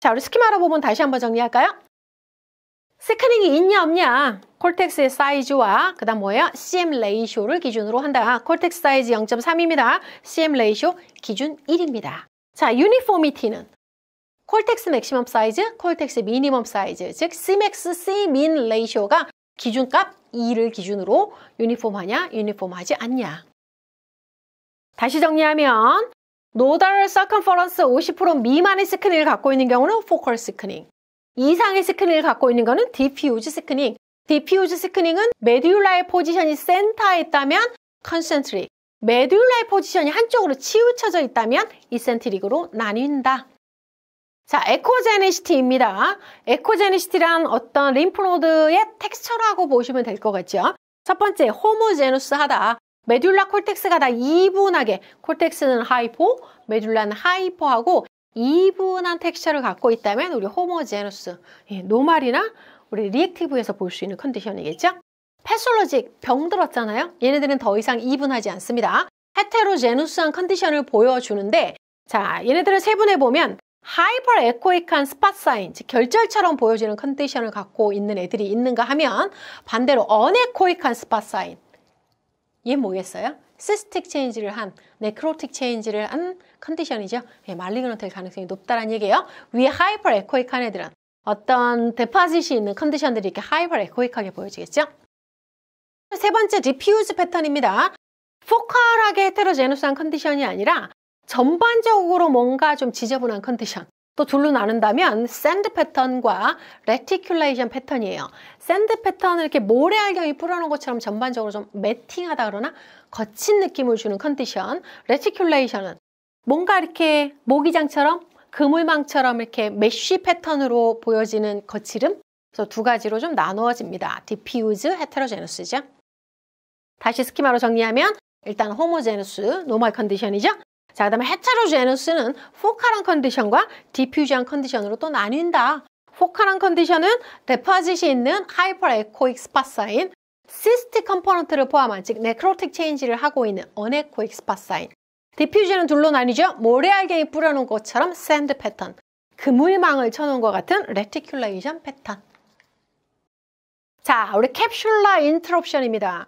자, 우리 스키마 알아보면 다시 한번 정리할까요? 스크닝이 있냐 없냐 콜텍스의 사이즈와 그 다음 뭐예요? CM 레이쇼를 기준으로 한다 콜텍스 사이즈 0.3입니다 CM 레이쇼 기준 1입니다 자 유니포미티는 콜텍스 맥시멈 사이즈, 콜텍스 미니멈 사이즈 즉 c m a x c m i n 레이쇼가 기준값 2를 기준으로 유니폼하냐 유니폼하지 않냐. 다시 정리하면 노달 서컨퍼런스 50% 미만의 스크린을 갖고 있는 경우는 포컬 스크닝 이상의 스크린을 갖고 있는 것은 디퓨즈 스크닝 디퓨즈 스크닝은 메듀라의 포지션이 센터에 있다면 컨센트릭 메듀라의 포지션이 한쪽으로 치우쳐져 있다면 이센트릭으로 나뉜다. 자, 에코제네시티입니다에코제네시티란 어떤 림프노드의 텍스처라고 보시면 될 것 같죠. 첫 번째, 호모제누스하다. 메듈라 콜텍스가 다 이분하게, 콜텍스는 하이포, 메듈라는 하이포하고 이분한 텍스처를 갖고 있다면 우리 호모제누스, 예, 노말이나 우리 리액티브에서 볼 수 있는 컨디션이겠죠. 패솔로직, 병들었잖아요. 얘네들은 더 이상 이분하지 않습니다. 헤테로제누스한 컨디션을 보여주는데 자, 얘네들을 세분해 보면 하이퍼 에코익한 스팟 사인, 즉 결절처럼 보여지는 컨디션을 갖고 있는 애들이 있는가 하면 반대로 언에코익한 스팟 사인, 얘 뭐겠어요? 시스틱 체인지를 한, 네크로틱 체인지를 한 컨디션이죠. 예, 말리그넌트 가능성이 높다는 얘기예요. 위에 하이퍼 에코익한 애들은 어떤 데파짓이 있는 컨디션들이 이렇게 하이퍼 에코익하게 보여지겠죠? 세 번째 리퓨즈 패턴입니다. 포컬하게 헤테로제노스한 컨디션이 아니라 전반적으로 뭔가 좀 지저분한 컨디션 또 둘로 나눈다면 샌드 패턴과 레티큘레이션 패턴이에요. 샌드 패턴을 이렇게 모래알경이 뿌어놓은 것처럼 전반적으로 좀 매팅하다 그러나 거친 느낌을 주는 컨디션 레티큘레이션은 뭔가 이렇게 모기장처럼 그물망처럼 이렇게 메쉬 패턴으로 보여지는 거칠음 그래서 두 가지로 좀 나누어집니다. 디피우즈 헤테로제너스죠. 다시 스키마로 정리하면 일단 호모제너스, 노멀 컨디션이죠. 자, 그 다음에 헤테로제너스는 포칼한 컨디션과 디퓨전 컨디션으로 또 나뉜다. 포칼한 컨디션은 데파짓이 있는 하이퍼 에코익 스팟사인 시스틱 컴포넌트를 포함한 즉 네크로틱 체인지를 하고 있는 언에코익스팟사인디퓨전은 둘로 나뉘죠. 모래알갱이 뿌려놓은 것처럼 샌드 패턴, 그물망을 쳐놓은 것 같은 레티큘레이션 패턴. 자, 우리 캡슐라 인트롭션입니다.